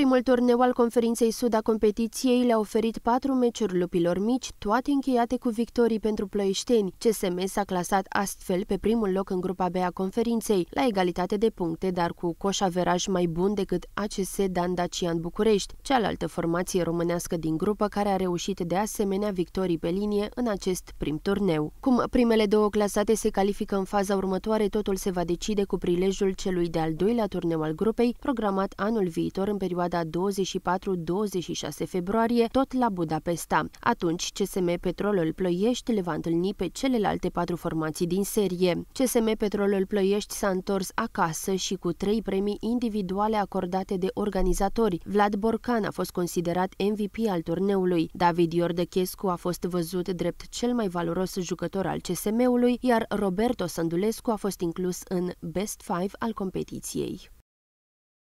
Primul turneu al conferinței Sud a competiției le-a oferit patru meciuri lupilor mici, toate încheiate cu victorii pentru plăieșteni. CSM s-a clasat astfel pe primul loc în grupa B a conferinței, la egalitate de puncte, dar cu coș averaj mai bun decât ACS Dan Dacian București, cealaltă formație românească din grupă care a reușit de asemenea victorii pe linie în acest prim turneu. Cum primele două clasate se califică în faza următoare, totul se va decide cu prilejul celui de-al doilea turneu al grupei, programat anul viitor în perioada perioada 24-26 februarie, tot la Budapesta. Atunci, CSM Petrolul Ploiești le va întâlni pe celelalte patru formații din serie. CSM Petrolul Ploiești s-a întors acasă și cu trei premii individuale acordate de organizatori. Vlad Borcan a fost considerat MVP al turneului. David Iordăchescu a fost văzut drept cel mai valoros jucător al CSM-ului, iar Roberto Sandulescu a fost inclus în Best 5 al competiției.